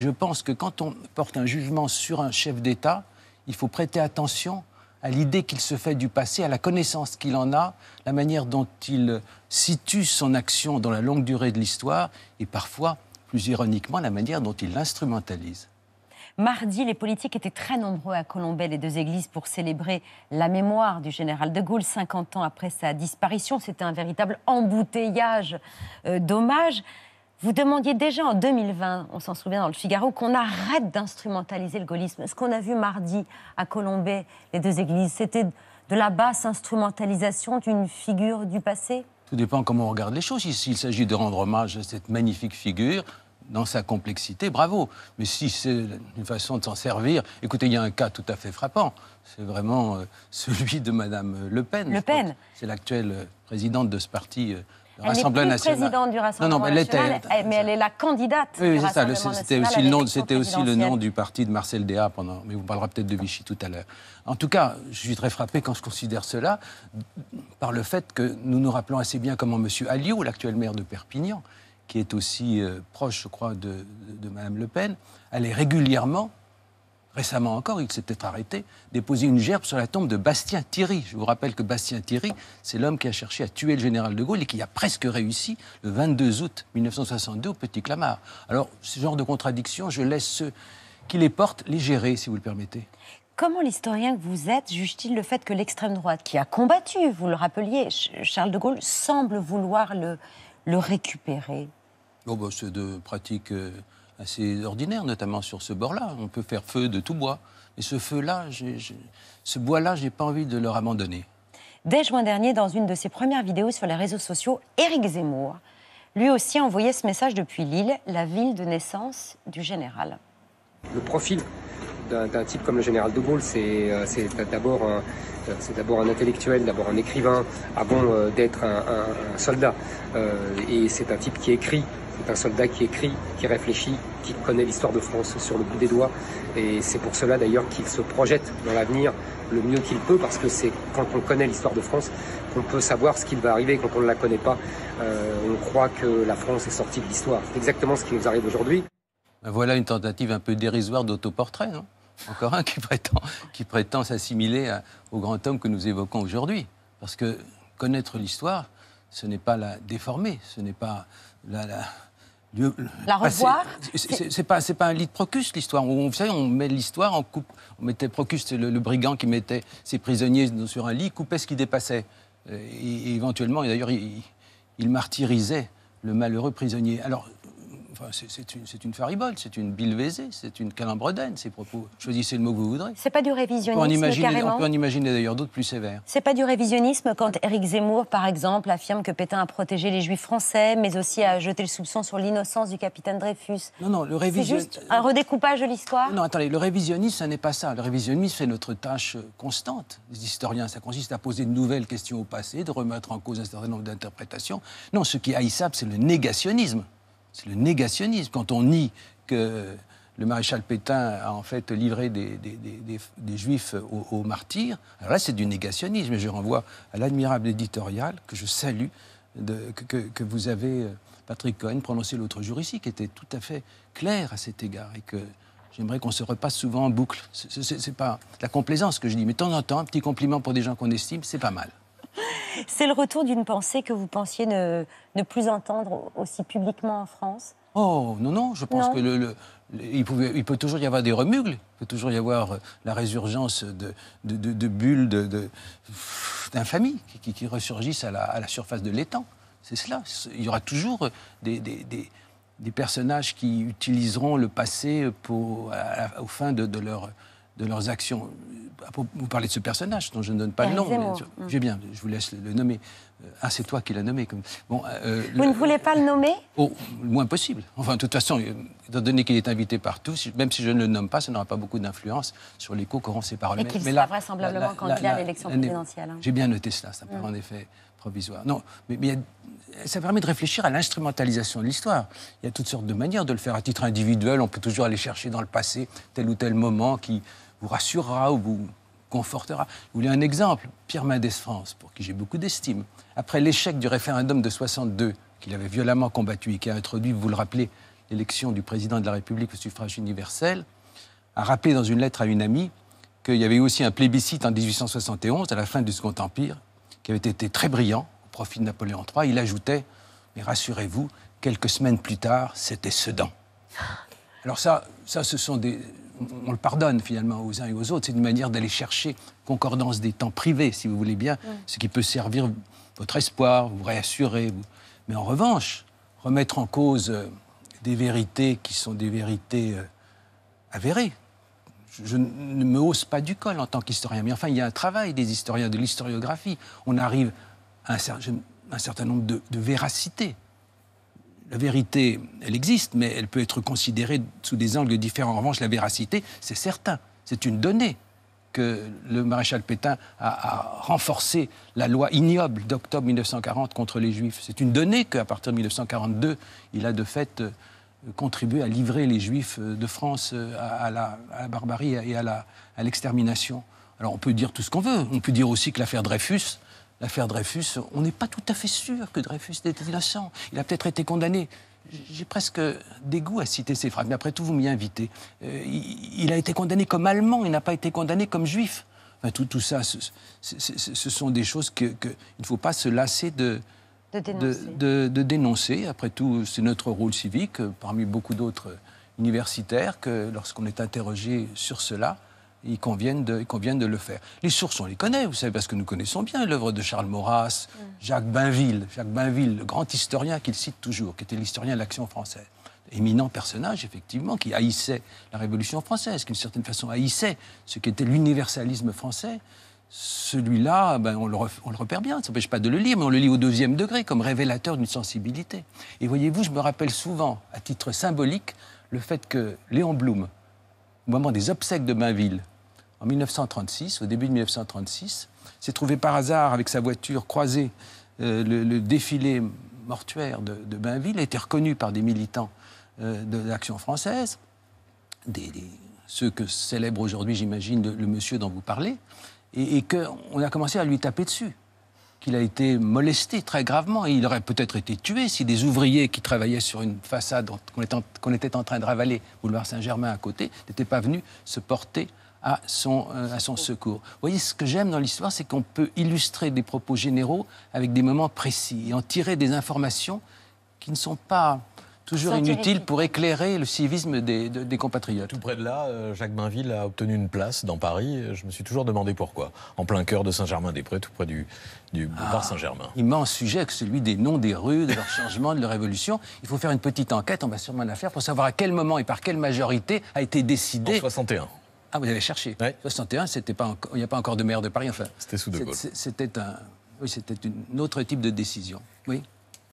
Je pense que quand on porte un jugement sur un chef d'État, il faut prêter attention à l'idée qu'il se fait du passé, à la connaissance qu'il en a, la manière dont il situe son action dans la longue durée de l'histoire et parfois, plus ironiquement, la manière dont il l'instrumentalise. Mardi, les politiques étaient très nombreux à Colombay, les deux églises, pour célébrer la mémoire du général de Gaulle 50 ans après sa disparition. C'était un véritable embouteillage euh, d'hommages. Vous demandiez déjà en 2020, on s'en souvient dans le Figaro, qu'on arrête d'instrumentaliser le gaullisme. Ce qu'on a vu mardi à Colombay, les deux églises, c'était de la basse instrumentalisation d'une figure du passé Tout dépend comment on regarde les choses. S'il s'agit de rendre hommage à cette magnifique figure, dans sa complexité, bravo. Mais si c'est une façon de s'en servir, écoutez, il y a un cas tout à fait frappant. C'est vraiment euh, celui de Madame Le Pen. Le Pen. C'est l'actuelle euh, présidente de ce parti euh, elle national. du Rassemblement non, non, mais elle mais elle est la candidate. Oui, C'était aussi le nom, aussi le nom du parti de Marcel Déa pendant. Mais vous parlerez peut-être de Vichy tout à l'heure. En tout cas, je suis très frappé quand je considère cela par le fait que nous nous rappelons assez bien comment M. Alliot, l'actuel maire de Perpignan, qui est aussi euh, proche, je crois, de, de, de Mme Le Pen, allait régulièrement Récemment encore, il s'est peut-être arrêté, déposé une gerbe sur la tombe de Bastien Thierry. Je vous rappelle que Bastien Thierry, c'est l'homme qui a cherché à tuer le général de Gaulle et qui a presque réussi le 22 août 1962 au Petit Clamart. Alors, ce genre de contradictions, je laisse ceux qui les portent les gérer, si vous le permettez. Comment l'historien que vous êtes juge-t-il le fait que l'extrême droite, qui a combattu, vous le rappeliez, Charles de Gaulle, semble vouloir le, le récupérer oh, bah, C'est de pratiques... Euh, assez ordinaire, notamment sur ce bord-là. On peut faire feu de tout bois. Mais ce feu-là, ce bois-là, j'ai pas envie de leur abandonner. Dès juin dernier, dans une de ses premières vidéos sur les réseaux sociaux, Éric Zemmour, lui aussi, a envoyé ce message depuis Lille, la ville de naissance du général. Le profil d'un type comme le général de Gaulle, c'est euh, d'abord un, euh, un intellectuel, d'abord un écrivain, avant euh, d'être un, soldat. et c'est un type qui écrit c'est un soldat qui écrit, qui réfléchit, qui connaît l'histoire de France sur le bout des doigts. Et c'est pour cela d'ailleurs qu'il se projette dans l'avenir le mieux qu'il peut, parce que c'est quand on connaît l'histoire de France qu'on peut savoir ce qui va arriver. Quand on ne la connaît pas, euh, on croit que la France est sortie de l'histoire. C'est exactement ce qui nous arrive aujourd'hui. Ben voilà une tentative un peu dérisoire d'autoportrait. non Encore un qui prétend, qui prétend s'assimiler au grand homme que nous évoquons aujourd'hui. Parce que connaître l'histoire, ce n'est pas la déformer, ce n'est pas la la ah, revoir C'est pas, pas un lit de Procus, l'histoire. On, vous savez, on met l'histoire en coupe. On mettait Procus, le, brigand qui mettait ses prisonniers sur un lit, coupait ce qui dépassait. Euh, et, éventuellement, d'ailleurs, il, il martyrisait le malheureux prisonnier. Alors, c'est une, faribole, c'est une bilvésée, c'est une calembredaine, ces propos. Choisissez le mot que vous voudrez. C'est pas du révisionnisme, on carrément. On peut en imaginer d'ailleurs d'autres plus sévères. C'est pas du révisionnisme quand Éric Zemmour, par exemple, affirme que Pétain a protégé les Juifs français, mais aussi a jeté le soupçon sur l'innocence du capitaine Dreyfus. Non, non, le révisionnisme... C'est juste un redécoupage de l'histoire Non, attendez, le révisionnisme, ce n'est pas ça. Le révisionnisme, c'est notre tâche constante Les historiens. Ça consiste à poser de nouvelles questions au passé, de remettre en cause un certain nombre d'interprétations. Non, ce qui est haïssable, c'est le négationnisme c'est le négationnisme. Quand on nie que le maréchal Pétain a en fait livré des, juifs aux, martyrs. Alors là, c'est du négationnisme. Et je renvoie à l'admirable éditorial que je salue, que, que, vous avez, euh, Patrick Cohen, prononcé l'autre jour ici, qui était tout à fait clair à cet égard et que j'aimerais qu'on se repasse souvent en boucle. C'est pas la complaisance que je dis, mais de temps en temps, un petit compliment pour des gens qu'on estime, c'est pas mal. C'est le retour d'une pensée que vous pensiez ne, plus entendre aussi publiquement en France Oh non, non, je pense qu'il que il, peut toujours y avoir des remugles, il peut toujours y avoir euh, la résurgence de, de, de bulles d'infamie qui, qui, ressurgissent à la, surface de l'étang. C'est cela. Il y aura toujours euh, des, personnages qui utiliseront le passé pour, aux fins de leur de leurs actions. Vous parlez de ce personnage dont je ne donne pas le nom. Mm. j'ai bien, je vous laisse le, nommer. Euh, ah, c'est toi qui l'as nommé. Bon, euh, euh, vous ne voulez pas le nommer oh, Le moins possible. Enfin, de toute façon, étant donné qu'il est invité par tous, même si je ne le nomme pas, ça n'aura pas beaucoup d'influence sur l'écho qu'auront ses paroles. Et qu'il sera vraisemblablement quand il candidat à l'élection présidentielle. Hein. J'ai bien noté cela, ça un paraît mm. en effet provisoire. Non, mais, ça permet de réfléchir à l'instrumentalisation de l'histoire. Il y a toutes sortes de manières de le faire à titre individuel. On peut toujours aller chercher dans le passé tel ou tel moment qui vous rassurera ou vous confortera. Vous voulez un exemple Pierre Mendès France, pour qui j'ai beaucoup d'estime. Après l'échec du référendum de 62, qu'il avait violemment combattu et qui a introduit, vous le rappelez, l'élection du président de la République au suffrage universel, a rappelé dans une lettre à une amie qu'il y avait eu aussi un plébiscite en 1871, à la fin du Second Empire, qui avait été très brillant au profit de Napoléon III. Il ajoutait Mais rassurez-vous, quelques semaines plus tard, c'était Sedan. Alors, ça, ça ce sont des, on, le pardonne finalement aux uns et aux autres. C'est une manière d'aller chercher concordance des temps privés, si vous voulez bien, ce qui peut servir votre espoir, vous réassurer. Mais en revanche, remettre en cause euh, des vérités qui sont des vérités euh, avérées, je ne me hausse pas du col en tant qu'historien, mais enfin, il y a un travail des historiens, de l'historiographie. On arrive à un, certain nombre de véracités la vérité, elle existe, mais elle peut être considérée sous des angles différents. En revanche, la véracité, c'est certain, c'est une donnée que le maréchal Pétain a, renforcé la loi ignoble d'octobre 1940 contre les Juifs. C'est une donnée qu'à partir de 1942, il a de fait euh, contribué à livrer les Juifs euh, de France euh, à, la, à la, barbarie et à l'extermination. Alors on peut dire tout ce qu'on veut. On peut dire aussi que l'affaire Dreyfus l'affaire Dreyfus, on n'est pas tout à fait sûr que Dreyfus était innocent. Il a peut-être été condamné. J'ai presque dégoût à citer ces phrases, mais après tout, vous m'y invitez. Euh, il, a été condamné comme allemand, il n'a pas été condamné comme juif. tout, tout ça, ce, sont des choses qu'il ne faut pas se lasser de, dénoncer. de dénoncer. Après tout, c'est notre rôle civique, euh, parmi beaucoup d'autres euh, universitaires, que lorsqu'on est interrogé sur cela, il convient, de, de le faire. Les sources, on les connaît, vous savez, parce que nous connaissons bien l'œuvre de Charles Maurras, mm. Jacques Bainville, Jacques Bainville, le grand historien qu'il cite toujours, qui était l'historien de l'Action française. Éminent personnage, effectivement, qui haïssait la Révolution française, qui d'une certaine façon haïssait ce qu'était l'universalisme français. Celui-là, ben, on, le repère bien, ça s'empêche pas de le lire, mais on le lit au deuxième degré, comme révélateur d'une sensibilité. Et voyez-vous, je me rappelle souvent, à titre symbolique, le fait que Léon Blum, au moment des obsèques de Bainville, en 1936, au début de 1936, s'est trouvé par hasard avec sa voiture croisée euh, le, défilé mortuaire de, Bainville, a été reconnu par des militants euh, de l'Action française, ceux que célèbre aujourd'hui, j'imagine, le, monsieur dont vous parlez, et qu'on a commencé à lui taper dessus qu'il a été molesté très gravement et il aurait peut-être été tué si des ouvriers qui travaillaient sur une façade qu'on était, en train de ravaler, boulevard Saint-Germain à côté, n'étaient pas venus se porter à son, euh, à son secours. Vous voyez, ce que j'aime dans l'histoire, c'est qu'on peut illustrer des propos généraux avec des moments précis et en tirer des informations qui ne sont pas toujours inutile pour éclairer le civisme des, des, compatriotes. Tout près de là, euh, Jacques Bainville a obtenu une place dans Paris. Euh, je me suis toujours demandé pourquoi. En plein cœur de Saint-Germain-des-Prés, tout près du, du boulevard ah, Saint-Germain. Immense sujet que celui des noms des rues, de leur changement, de leur évolution. Il faut faire une petite enquête, on va sûrement la faire, pour savoir à quel moment et par quelle majorité a été décidé. En 61. Ah, vous avez cherché. 61, c'était pas il n'y a pas encore de maire de Paris, enfin. C'était sous De Gaulle. C'était un, oui, c'était une autre type de décision. Oui.